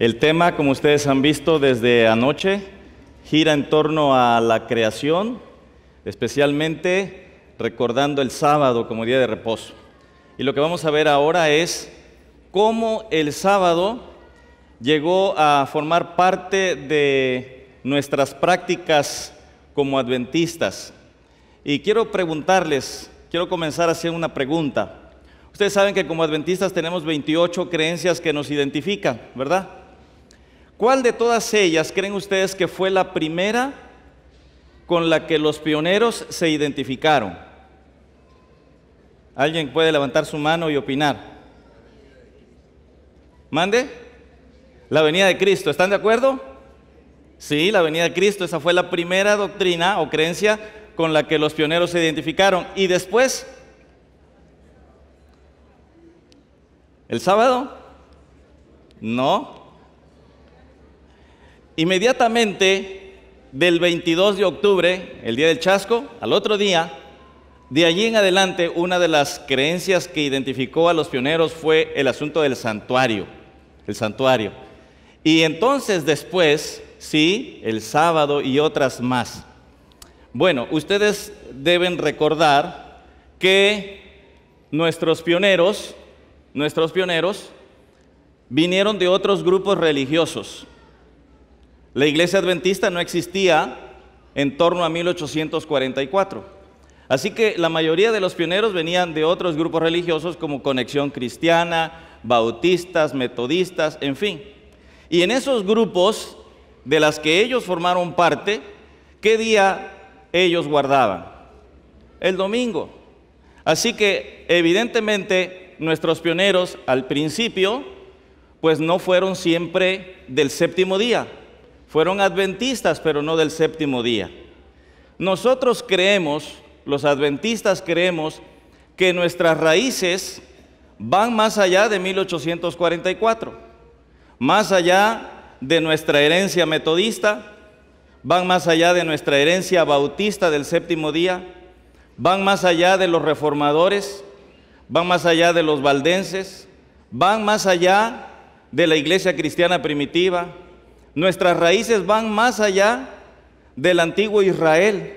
El tema, como ustedes han visto desde anoche, gira en torno a la creación, especialmente recordando el sábado como día de reposo. Y lo que vamos a ver ahora es cómo el sábado llegó a formar parte de nuestras prácticas como adventistas. Y quiero preguntarles, quiero comenzar a hacer una pregunta. Ustedes saben que como adventistas tenemos 28 creencias que nos identifican, ¿verdad? ¿Cuál de todas ellas creen ustedes que fue la primera con la que los pioneros se identificaron? ¿Alguien puede levantar su mano y opinar? ¿Mande? La venida de Cristo, ¿están de acuerdo? Sí, la venida de Cristo, esa fue la primera doctrina o creencia con la que los pioneros se identificaron. Y después, ¿El sábado? No. Inmediatamente del 22 de octubre, el día del chasco, al otro día, de allí en adelante, una de las creencias que identificó a los pioneros fue el asunto del santuario, el santuario. Y entonces después, sí, el sábado y otras más. Bueno, ustedes deben recordar que nuestros pioneros, nuestros pioneros vinieron de otros grupos religiosos. La iglesia adventista no existía en torno a 1844. Así que la mayoría de los pioneros venían de otros grupos religiosos como Conexión Cristiana, bautistas, metodistas, en fin. Y en esos grupos de las que ellos formaron parte, ¿qué día ellos guardaban? El domingo. Así que evidentemente nuestros pioneros al principio pues no fueron siempre del séptimo día, fueron adventistas, pero no del séptimo día. Nosotros creemos, los adventistas creemos, que nuestras raíces van más allá de 1844, más allá de nuestra herencia metodista, van más allá de nuestra herencia bautista del séptimo día, van más allá de los reformadores, van más allá de los valdenses, van más allá de la iglesia cristiana primitiva, Nuestras raíces van más allá del antiguo Israel.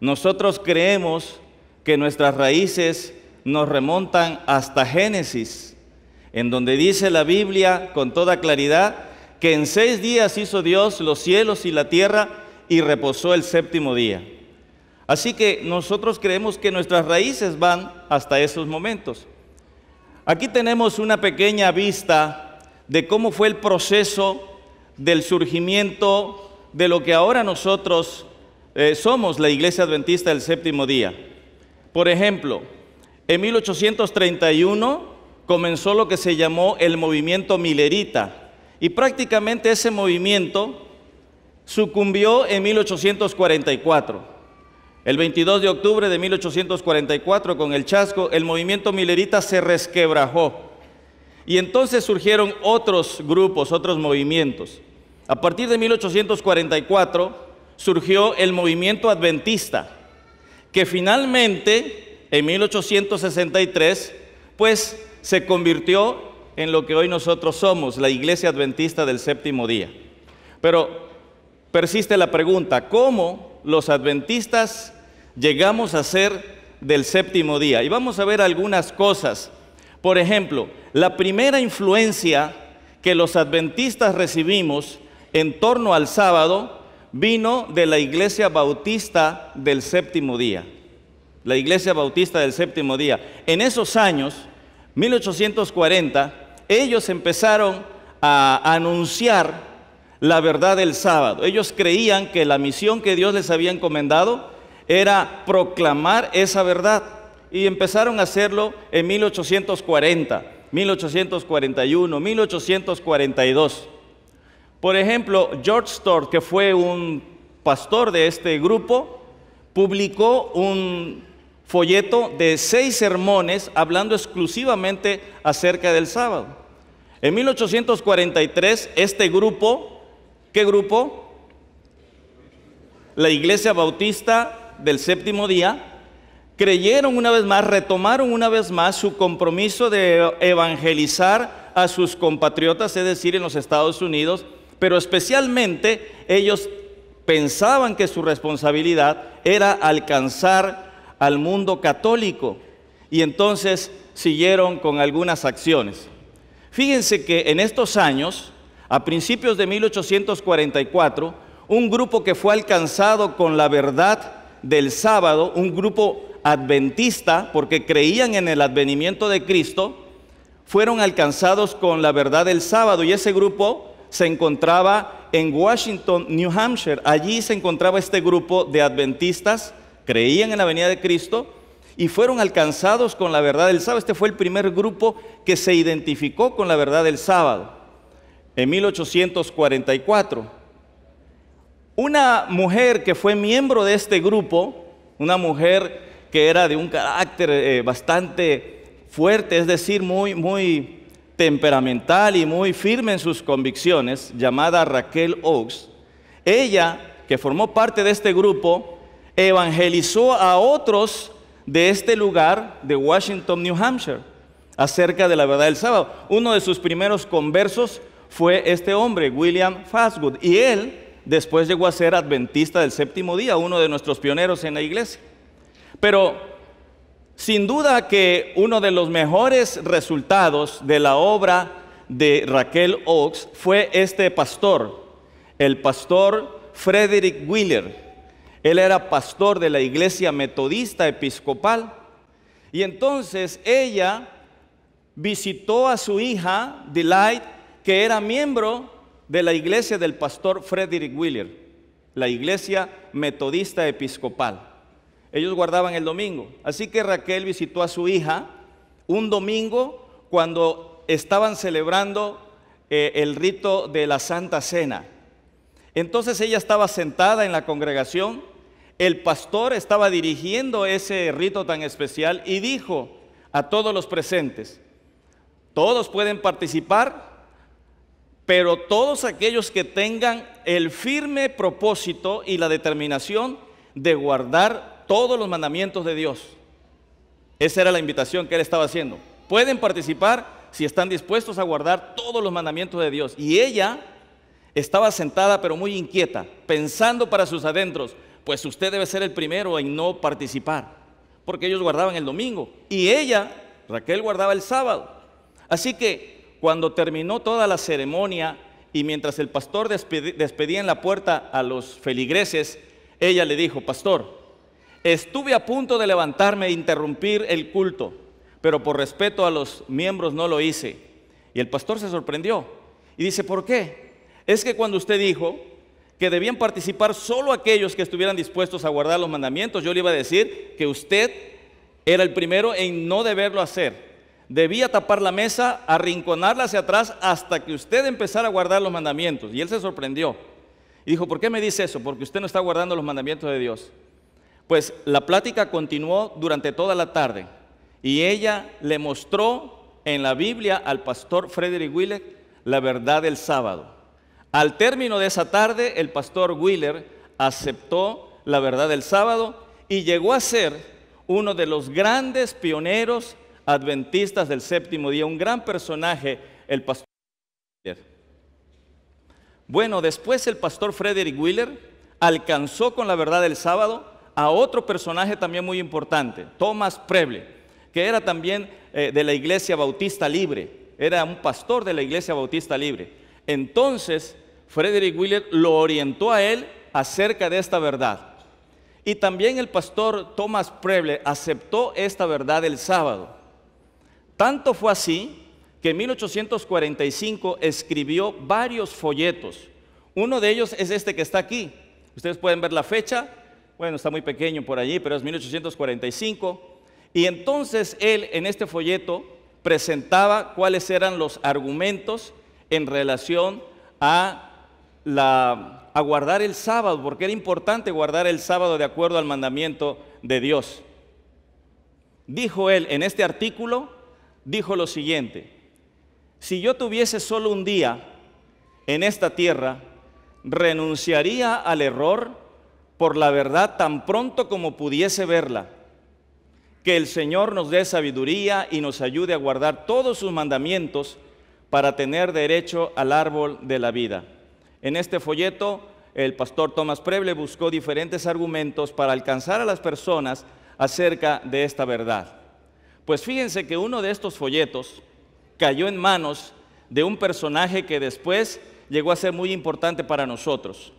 Nosotros creemos que nuestras raíces nos remontan hasta Génesis, en donde dice la Biblia con toda claridad que en seis días hizo Dios los cielos y la tierra y reposó el séptimo día. Así que nosotros creemos que nuestras raíces van hasta esos momentos. Aquí tenemos una pequeña vista de cómo fue el proceso del surgimiento de lo que ahora nosotros eh, somos, la Iglesia Adventista del Séptimo Día. Por ejemplo, en 1831 comenzó lo que se llamó el movimiento milerita y prácticamente ese movimiento sucumbió en 1844. El 22 de octubre de 1844, con el chasco, el movimiento milerita se resquebrajó. Y entonces surgieron otros grupos, otros movimientos. A partir de 1844 surgió el movimiento adventista, que finalmente en 1863 pues se convirtió en lo que hoy nosotros somos, la iglesia adventista del séptimo día. Pero persiste la pregunta, ¿cómo los adventistas llegamos a ser del séptimo día? Y vamos a ver algunas cosas. Por ejemplo, la primera influencia que los adventistas recibimos en torno al sábado vino de la iglesia bautista del séptimo día. La iglesia bautista del séptimo día. En esos años, 1840, ellos empezaron a anunciar la verdad del sábado. Ellos creían que la misión que Dios les había encomendado era proclamar esa verdad. Y empezaron a hacerlo en 1840, 1841, 1842. Por ejemplo, George Storr, que fue un pastor de este grupo, publicó un folleto de seis sermones hablando exclusivamente acerca del sábado. En 1843, este grupo, ¿qué grupo? La Iglesia Bautista del Séptimo Día, creyeron una vez más, retomaron una vez más su compromiso de evangelizar a sus compatriotas, es decir, en los Estados Unidos, pero especialmente ellos pensaban que su responsabilidad era alcanzar al mundo católico y entonces siguieron con algunas acciones. Fíjense que en estos años, a principios de 1844, un grupo que fue alcanzado con la verdad del sábado, un grupo adventista, porque creían en el advenimiento de Cristo, fueron alcanzados con la verdad del sábado y ese grupo se encontraba en Washington, New Hampshire. Allí se encontraba este grupo de adventistas, creían en la venida de Cristo y fueron alcanzados con la verdad del sábado. Este fue el primer grupo que se identificó con la verdad del sábado, en 1844. Una mujer que fue miembro de este grupo, una mujer que era de un carácter eh, bastante fuerte, es decir, muy, muy temperamental y muy firme en sus convicciones, llamada Raquel Oaks, ella, que formó parte de este grupo, evangelizó a otros de este lugar, de Washington, New Hampshire, acerca de la verdad del sábado. Uno de sus primeros conversos fue este hombre, William fastwood y él después llegó a ser adventista del séptimo día, uno de nuestros pioneros en la iglesia. Pero sin duda que uno de los mejores resultados de la obra de Raquel Oaks fue este pastor, el pastor Frederick Wheeler. Él era pastor de la iglesia metodista episcopal. Y entonces ella visitó a su hija, Delight, que era miembro de la iglesia del pastor Frederick Wheeler, la iglesia metodista episcopal ellos guardaban el domingo. Así que Raquel visitó a su hija un domingo cuando estaban celebrando eh, el rito de la Santa Cena. Entonces ella estaba sentada en la congregación, el pastor estaba dirigiendo ese rito tan especial y dijo a todos los presentes, todos pueden participar, pero todos aquellos que tengan el firme propósito y la determinación de guardar todos los mandamientos de Dios. Esa era la invitación que él estaba haciendo. Pueden participar si están dispuestos a guardar todos los mandamientos de Dios. Y ella estaba sentada pero muy inquieta, pensando para sus adentros, pues usted debe ser el primero en no participar, porque ellos guardaban el domingo. Y ella, Raquel, guardaba el sábado. Así que cuando terminó toda la ceremonia y mientras el pastor despedía en la puerta a los feligreses, ella le dijo, pastor, Estuve a punto de levantarme e interrumpir el culto, pero por respeto a los miembros no lo hice. Y el pastor se sorprendió y dice, ¿por qué? Es que cuando usted dijo que debían participar solo aquellos que estuvieran dispuestos a guardar los mandamientos, yo le iba a decir que usted era el primero en no deberlo hacer. Debía tapar la mesa, arrinconarla hacia atrás hasta que usted empezara a guardar los mandamientos. Y él se sorprendió. Y dijo, ¿por qué me dice eso? Porque usted no está guardando los mandamientos de Dios. Pues la plática continuó durante toda la tarde y ella le mostró en la Biblia al pastor Frederick Wheeler la verdad del sábado. Al término de esa tarde, el pastor Wheeler aceptó la verdad del sábado y llegó a ser uno de los grandes pioneros adventistas del séptimo día, un gran personaje, el pastor Wheeler. Bueno, después el pastor Frederick Wheeler alcanzó con la verdad del sábado a otro personaje también muy importante, Thomas Preble, que era también eh, de la Iglesia Bautista Libre, era un pastor de la Iglesia Bautista Libre. Entonces, Frederick Wheeler lo orientó a él acerca de esta verdad. Y también el pastor Thomas Preble aceptó esta verdad el sábado. Tanto fue así que en 1845 escribió varios folletos. Uno de ellos es este que está aquí. Ustedes pueden ver la fecha, bueno, está muy pequeño por allí, pero es 1845. Y entonces él en este folleto presentaba cuáles eran los argumentos en relación a, la, guardar el sábado, porque era importante guardar el sábado de acuerdo al mandamiento de Dios. Dijo él en este artículo, dijo lo siguiente, si yo tuviese solo un día en esta tierra, renunciaría al error por la verdad tan pronto como pudiese verla. Que el Señor nos dé sabiduría y nos ayude a guardar todos sus mandamientos para tener derecho al árbol de la vida. En este folleto, el pastor Tomás Preble buscó diferentes argumentos para alcanzar a las personas acerca de esta verdad. Pues fíjense que uno de estos folletos cayó en manos de un personaje que después llegó a ser muy importante para nosotros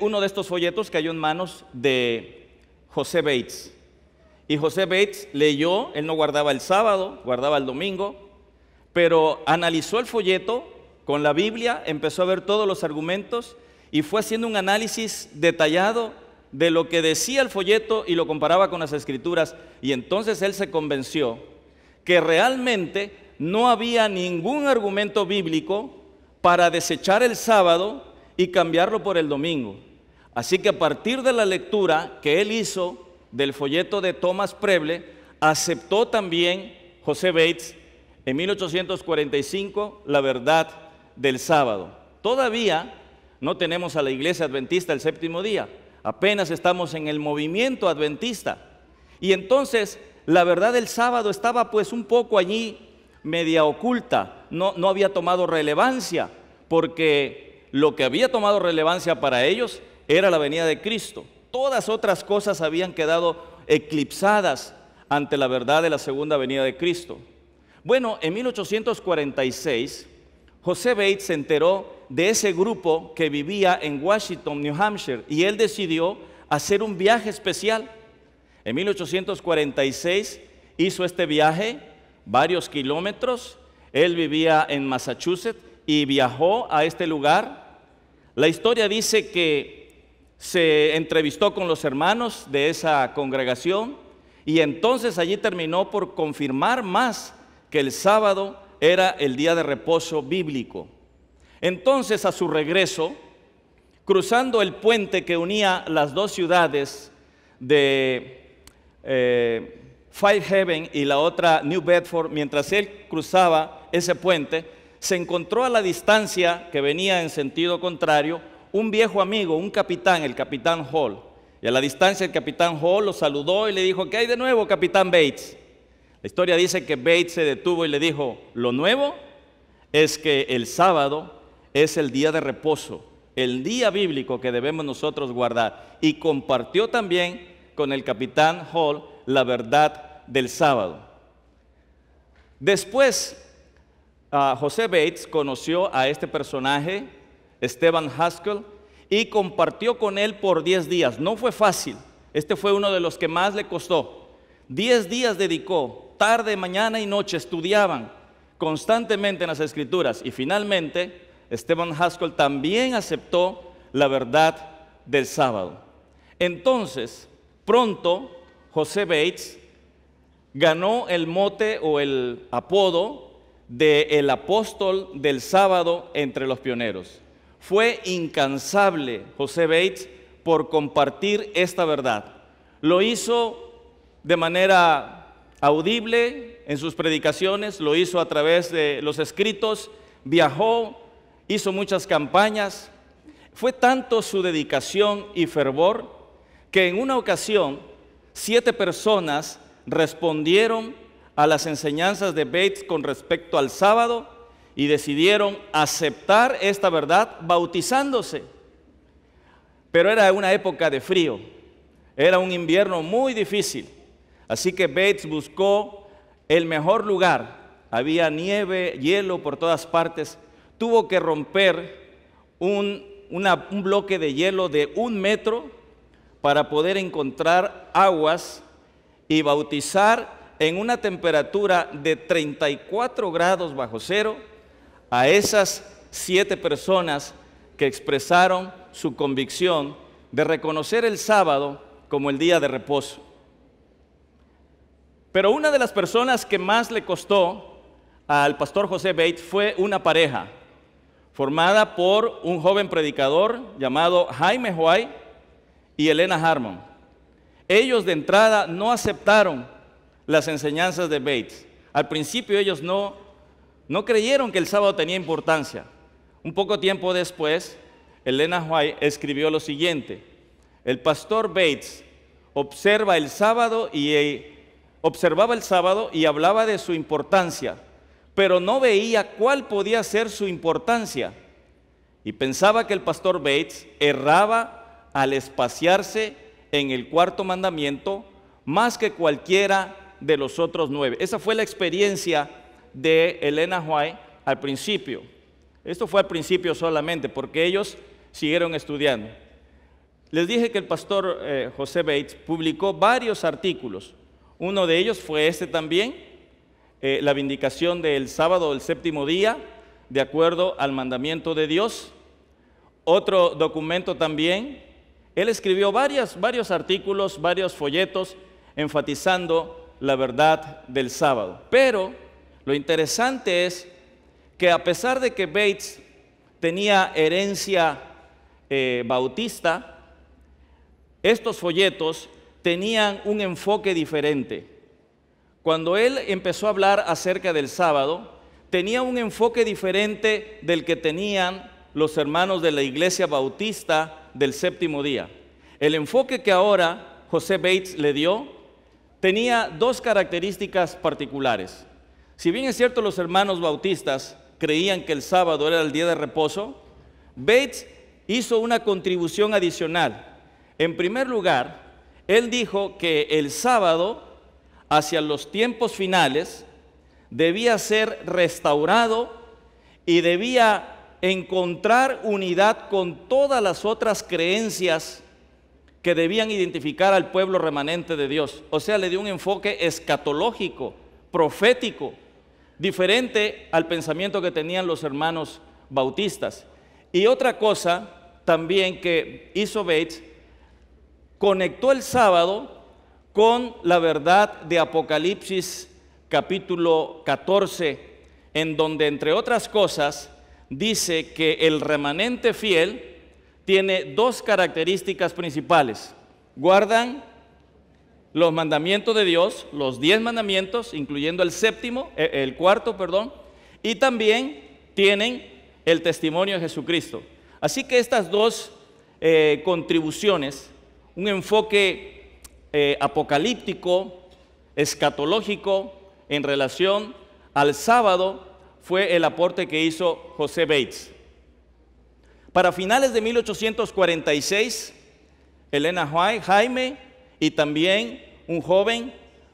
uno de estos folletos que hay en manos de José Bates. Y José Bates leyó, él no guardaba el sábado, guardaba el domingo, pero analizó el folleto con la Biblia, empezó a ver todos los argumentos y fue haciendo un análisis detallado de lo que decía el folleto y lo comparaba con las escrituras. Y entonces él se convenció que realmente no había ningún argumento bíblico para desechar el sábado y cambiarlo por el domingo. Así que a partir de la lectura que él hizo del folleto de Thomas Preble, aceptó también José Bates en 1845 la verdad del sábado. Todavía no tenemos a la iglesia adventista el séptimo día, apenas estamos en el movimiento adventista. Y entonces la verdad del sábado estaba pues un poco allí media oculta, no, no había tomado relevancia, porque lo que había tomado relevancia para ellos era la venida de Cristo. Todas otras cosas habían quedado eclipsadas ante la verdad de la segunda venida de Cristo. Bueno, en 1846, José Bates se enteró de ese grupo que vivía en Washington, New Hampshire, y él decidió hacer un viaje especial. En 1846 hizo este viaje, varios kilómetros, él vivía en Massachusetts, y viajó a este lugar. La historia dice que se entrevistó con los hermanos de esa congregación y entonces allí terminó por confirmar más que el sábado era el día de reposo bíblico. Entonces a su regreso, cruzando el puente que unía las dos ciudades de eh, heaven y la otra New Bedford, mientras él cruzaba ese puente, se encontró a la distancia, que venía en sentido contrario, un viejo amigo, un capitán, el capitán Hall. Y a la distancia el capitán Hall lo saludó y le dijo, ¿qué hay de nuevo, capitán Bates? La historia dice que Bates se detuvo y le dijo, lo nuevo es que el sábado es el día de reposo, el día bíblico que debemos nosotros guardar. Y compartió también con el capitán Hall la verdad del sábado. Después Ah, José Bates conoció a este personaje, Esteban Haskell, y compartió con él por 10 días. No fue fácil, este fue uno de los que más le costó. 10 días dedicó, tarde, mañana y noche estudiaban constantemente las escrituras y finalmente Esteban Haskell también aceptó la verdad del sábado. Entonces, pronto José Bates ganó el mote o el apodo del el apóstol del sábado entre los pioneros. Fue incansable José Bates por compartir esta verdad. Lo hizo de manera audible en sus predicaciones, lo hizo a través de los escritos, viajó, hizo muchas campañas. Fue tanto su dedicación y fervor que en una ocasión siete personas respondieron a las enseñanzas de Bates con respecto al sábado y decidieron aceptar esta verdad bautizándose. Pero era una época de frío, era un invierno muy difícil. Así que Bates buscó el mejor lugar. Había nieve, hielo por todas partes. Tuvo que romper un, un bloque de hielo de un metro para poder encontrar aguas y bautizar en una temperatura de 34 grados bajo cero a esas siete personas que expresaron su convicción de reconocer el sábado como el día de reposo. Pero una de las personas que más le costó al pastor José Bates fue una pareja formada por un joven predicador llamado Jaime Huay y Elena Harmon. Ellos de entrada no aceptaron las enseñanzas de Bates. Al principio ellos no, no creyeron que el sábado tenía importancia. Un poco tiempo después, Elena White escribió lo siguiente. El pastor Bates observa el sábado y eh, observaba el sábado y hablaba de su importancia, pero no veía cuál podía ser su importancia. Y pensaba que el pastor Bates erraba al espaciarse en el cuarto mandamiento más que cualquiera de los otros nueve. Esa fue la experiencia de Elena White al principio. Esto fue al principio solamente, porque ellos siguieron estudiando. Les dije que el pastor eh, José Bates publicó varios artículos. Uno de ellos fue este también, eh, la vindicación del sábado, el séptimo día, de acuerdo al mandamiento de Dios. Otro documento también. Él escribió varias, varios artículos, varios folletos, enfatizando la verdad del sábado. Pero lo interesante es que a pesar de que Bates tenía herencia eh, bautista, estos folletos tenían un enfoque diferente. Cuando él empezó a hablar acerca del sábado, tenía un enfoque diferente del que tenían los hermanos de la iglesia bautista del séptimo día. El enfoque que ahora José Bates le dio tenía dos características particulares. Si bien es cierto los hermanos bautistas creían que el sábado era el día de reposo, Bates hizo una contribución adicional. En primer lugar, él dijo que el sábado, hacia los tiempos finales, debía ser restaurado y debía encontrar unidad con todas las otras creencias que debían identificar al pueblo remanente de Dios. O sea, le dio un enfoque escatológico, profético, diferente al pensamiento que tenían los hermanos bautistas. Y otra cosa también que hizo Bates, conectó el sábado con la verdad de Apocalipsis capítulo 14, en donde entre otras cosas dice que el remanente fiel, tiene dos características principales. Guardan los mandamientos de Dios, los diez mandamientos, incluyendo el séptimo, eh, el cuarto, perdón, y también tienen el testimonio de Jesucristo. Así que estas dos eh, contribuciones, un enfoque eh, apocalíptico, escatológico, en relación al sábado, fue el aporte que hizo José Bates. Para finales de 1846, Elena Jaime y también un joven,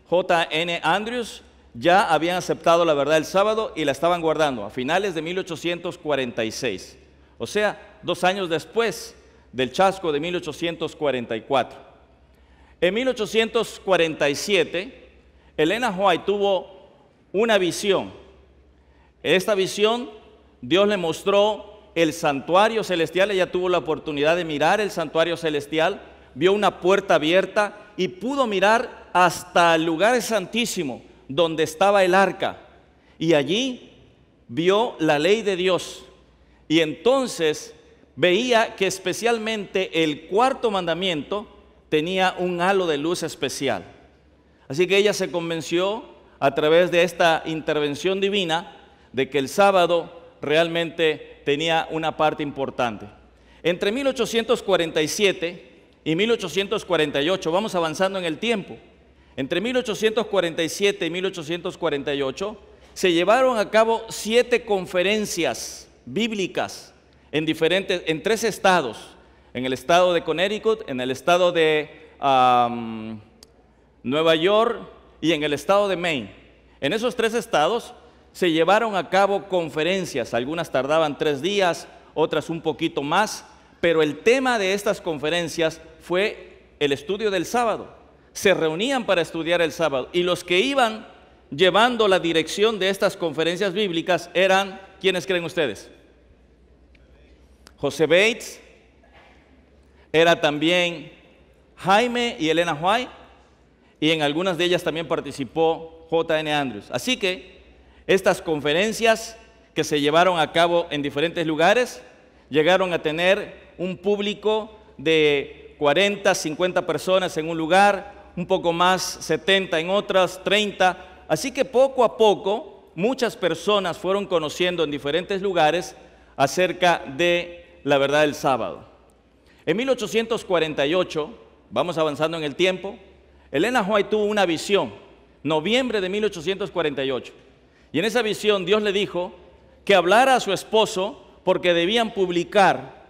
J.N. Andrews, ya habían aceptado la verdad el sábado y la estaban guardando a finales de 1846. O sea, dos años después del chasco de 1844. En 1847, Elena White tuvo una visión. Esta visión Dios le mostró el santuario celestial, ella tuvo la oportunidad de mirar el santuario celestial, vio una puerta abierta y pudo mirar hasta el lugar santísimo donde estaba el arca. Y allí vio la ley de Dios. Y entonces veía que especialmente el cuarto mandamiento tenía un halo de luz especial. Así que ella se convenció a través de esta intervención divina de que el sábado realmente tenía una parte importante. Entre 1847 y 1848, vamos avanzando en el tiempo, entre 1847 y 1848 se llevaron a cabo siete conferencias bíblicas en, diferentes, en tres estados, en el estado de Connecticut, en el estado de Nueva York y en el estado de Maine. En esos tres estados se llevaron a cabo conferencias, algunas tardaban tres días, otras un poquito más, pero el tema de estas conferencias fue el estudio del sábado. Se reunían para estudiar el sábado y los que iban llevando la dirección de estas conferencias bíblicas eran, ¿quiénes creen ustedes? José Bates, era también Jaime y Elena White, y en algunas de ellas también participó J.N. Andrews. Así que estas conferencias que se llevaron a cabo en diferentes lugares llegaron a tener un público de 40, 50 personas en un lugar, un poco más 70 en otras, 30. Así que poco a poco muchas personas fueron conociendo en diferentes lugares acerca de la verdad del sábado. En 1848, vamos avanzando en el tiempo, Elena White tuvo una visión, noviembre de 1848. Y en esa visión Dios le dijo que hablara a su esposo porque debían publicar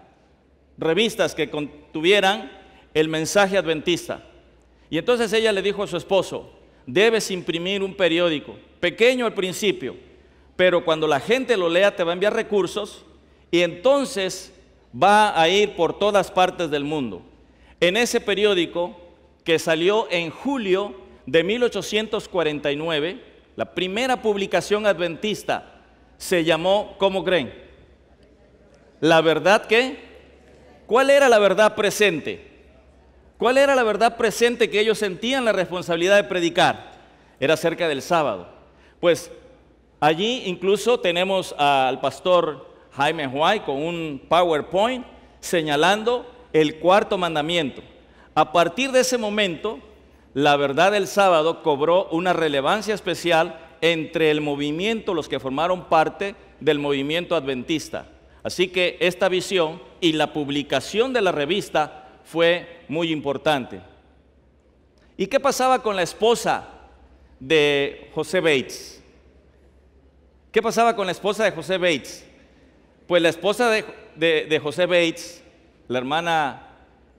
revistas que contuvieran el mensaje adventista. Y entonces ella le dijo a su esposo, debes imprimir un periódico, pequeño al principio, pero cuando la gente lo lea te va a enviar recursos y entonces va a ir por todas partes del mundo. En ese periódico que salió en julio de 1849, la primera publicación adventista se llamó, ¿cómo creen? La verdad que, ¿cuál era la verdad presente? ¿Cuál era la verdad presente que ellos sentían la responsabilidad de predicar? Era cerca del sábado. Pues allí incluso tenemos al pastor Jaime Huay con un PowerPoint señalando el cuarto mandamiento. A partir de ese momento, la verdad del sábado cobró una relevancia especial entre el movimiento, los que formaron parte del movimiento adventista. Así que esta visión y la publicación de la revista fue muy importante. ¿Y qué pasaba con la esposa de José Bates? ¿Qué pasaba con la esposa de José Bates? Pues la esposa de, de José Bates, la hermana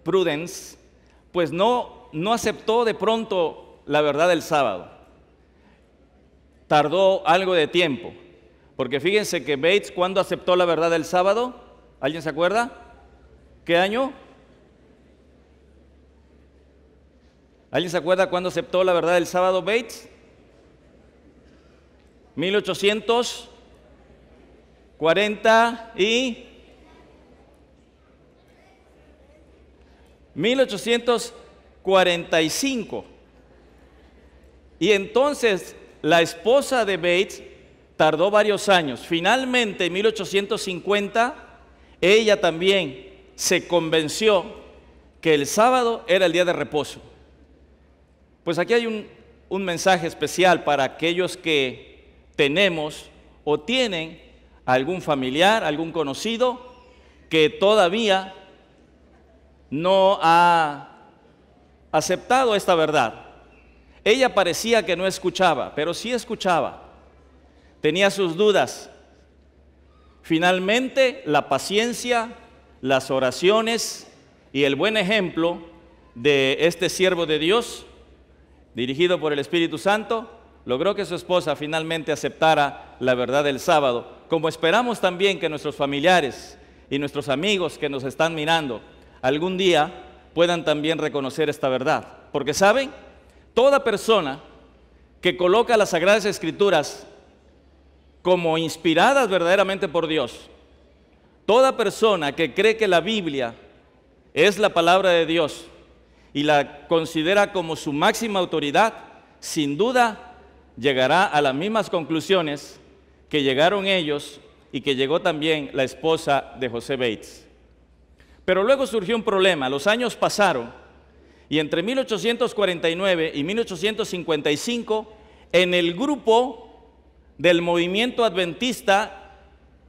Prudence, pues no no aceptó de pronto la verdad del sábado. Tardó algo de tiempo. Porque fíjense que Bates, cuando aceptó la verdad del sábado? ¿Alguien se acuerda? ¿Qué año? ¿Alguien se acuerda cuándo aceptó la verdad del sábado Bates? 1840 y 1800 45. Y entonces la esposa de Bates tardó varios años. Finalmente, en 1850, ella también se convenció que el sábado era el día de reposo. Pues aquí hay un, un mensaje especial para aquellos que tenemos o tienen algún familiar, algún conocido que todavía no ha aceptado esta verdad. Ella parecía que no escuchaba, pero sí escuchaba. Tenía sus dudas. Finalmente, la paciencia, las oraciones y el buen ejemplo de este siervo de Dios, dirigido por el Espíritu Santo, logró que su esposa finalmente aceptara la verdad del sábado, como esperamos también que nuestros familiares y nuestros amigos que nos están mirando algún día puedan también reconocer esta verdad. Porque saben, toda persona que coloca las Sagradas Escrituras como inspiradas verdaderamente por Dios, toda persona que cree que la Biblia es la palabra de Dios y la considera como su máxima autoridad, sin duda llegará a las mismas conclusiones que llegaron ellos y que llegó también la esposa de José Bates. Pero luego surgió un problema, los años pasaron y entre 1849 y 1855 en el grupo del movimiento adventista,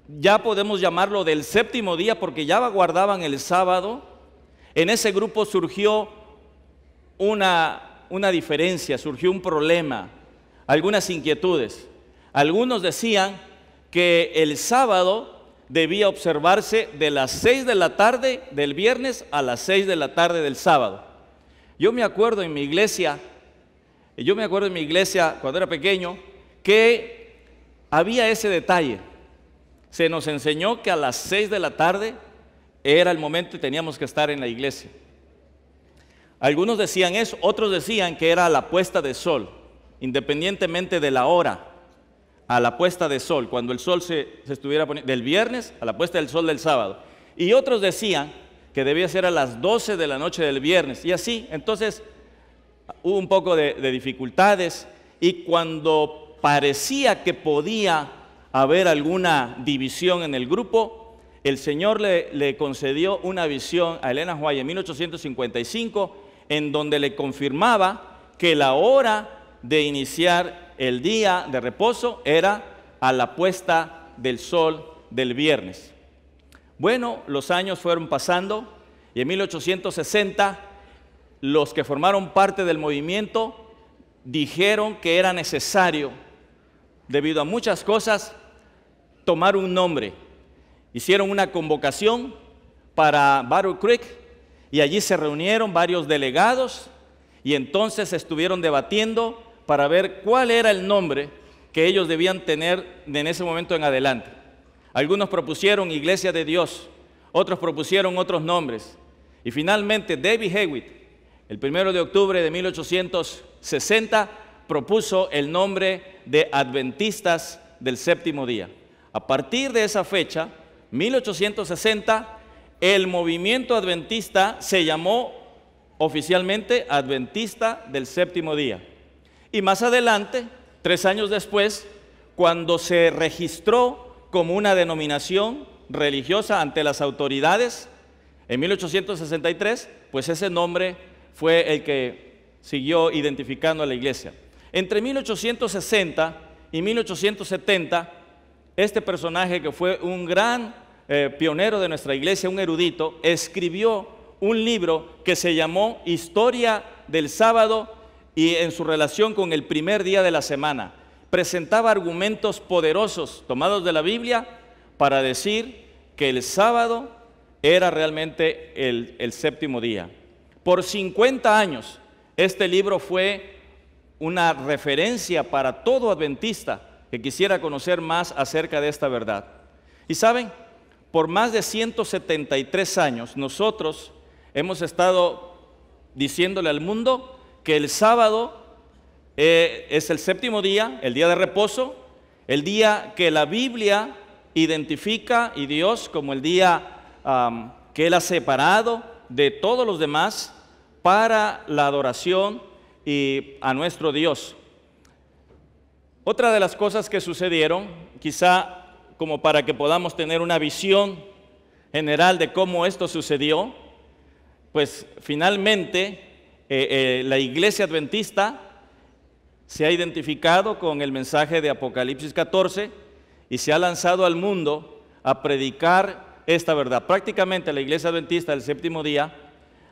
ya podemos llamarlo del séptimo día porque ya guardaban el sábado, en ese grupo surgió una, una diferencia, surgió un problema, algunas inquietudes. Algunos decían que el sábado debía observarse de las 6 de la tarde del viernes a las 6 de la tarde del sábado. Yo me acuerdo en mi iglesia, yo me acuerdo en mi iglesia cuando era pequeño, que había ese detalle. Se nos enseñó que a las 6 de la tarde era el momento y teníamos que estar en la iglesia. Algunos decían eso, otros decían que era la puesta de sol, independientemente de la hora a la puesta de sol, cuando el sol se, estuviera poniendo, del viernes a la puesta del sol del sábado. Y otros decían que debía ser a las 12 de la noche del viernes. Y así, entonces, hubo un poco de, dificultades y cuando parecía que podía haber alguna división en el grupo, el Señor le, concedió una visión a Elena Huay en 1855, en donde le confirmaba que la hora de iniciar el día de reposo era a la puesta del sol del viernes. Bueno, los años fueron pasando y en 1860 los que formaron parte del movimiento dijeron que era necesario, debido a muchas cosas, tomar un nombre. Hicieron una convocación para Barrow Creek y allí se reunieron varios delegados y entonces estuvieron debatiendo para ver cuál era el nombre que ellos debían tener en ese momento en adelante. Algunos propusieron Iglesia de Dios, otros propusieron otros nombres. Y finalmente David Hewitt, el primero de octubre de 1860, propuso el nombre de Adventistas del séptimo día. A partir de esa fecha, 1860, el movimiento adventista se llamó oficialmente Adventista del séptimo día. Y más adelante, tres años después, cuando se registró como una denominación religiosa ante las autoridades, en 1863, pues ese nombre fue el que siguió identificando a la iglesia. Entre 1860 y 1870, este personaje que fue un gran eh, pionero de nuestra iglesia, un erudito, escribió un libro que se llamó Historia del Sábado y en su relación con el primer día de la semana. Presentaba argumentos poderosos tomados de la Biblia para decir que el sábado era realmente el, el séptimo día. Por 50 años, este libro fue una referencia para todo adventista que quisiera conocer más acerca de esta verdad. Y saben, por más de 173 años nosotros hemos estado diciéndole al mundo que el sábado eh, es el séptimo día, el día de reposo, el día que la Biblia identifica y Dios como el día que Él ha separado de todos los demás para la adoración y a nuestro Dios. Otra de las cosas que sucedieron, quizá como para que podamos tener una visión general de cómo esto sucedió, pues finalmente eh, eh, la iglesia adventista se ha identificado con el mensaje de Apocalipsis 14 y se ha lanzado al mundo a predicar esta verdad. Prácticamente la iglesia adventista del séptimo día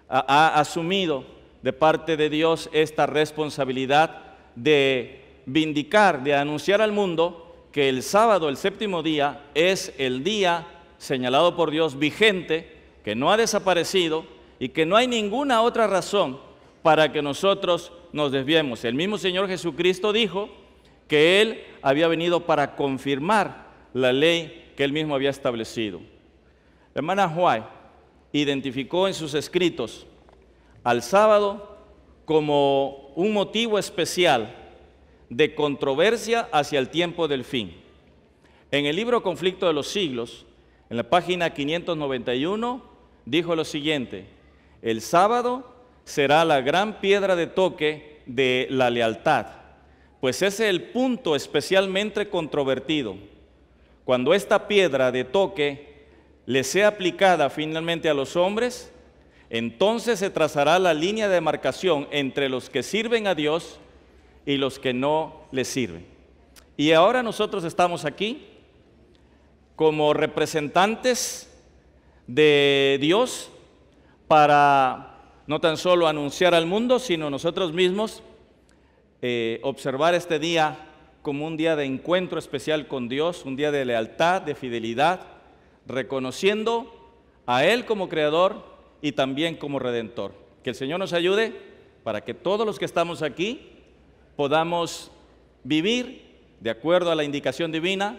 ha, ha asumido de parte de Dios esta responsabilidad de vindicar, de anunciar al mundo que el sábado, el séptimo día, es el día señalado por Dios vigente, que no ha desaparecido y que no hay ninguna otra razón para que nosotros nos desviemos. El mismo Señor Jesucristo dijo que Él había venido para confirmar la ley que Él mismo había establecido. La hermana Huay identificó en sus escritos al sábado como un motivo especial de controversia hacia el tiempo del fin. En el libro Conflicto de los Siglos, en la página 591, dijo lo siguiente, el sábado será la gran piedra de toque de la lealtad, pues ese es el punto especialmente controvertido. Cuando esta piedra de toque le sea aplicada finalmente a los hombres, entonces se trazará la línea de marcación entre los que sirven a Dios y los que no le sirven. Y ahora nosotros estamos aquí como representantes de Dios para no tan solo anunciar al mundo, sino nosotros mismos eh, observar este día como un día de encuentro especial con Dios, un día de lealtad, de fidelidad, reconociendo a Él como creador y también como redentor. Que el Señor nos ayude para que todos los que estamos aquí podamos vivir de acuerdo a la indicación divina,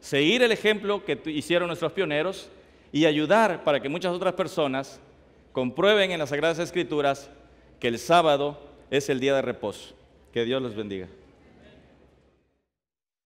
seguir el ejemplo que hicieron nuestros pioneros y ayudar para que muchas otras personas comprueben en las Sagradas Escrituras que el sábado es el día de reposo. Que Dios los bendiga.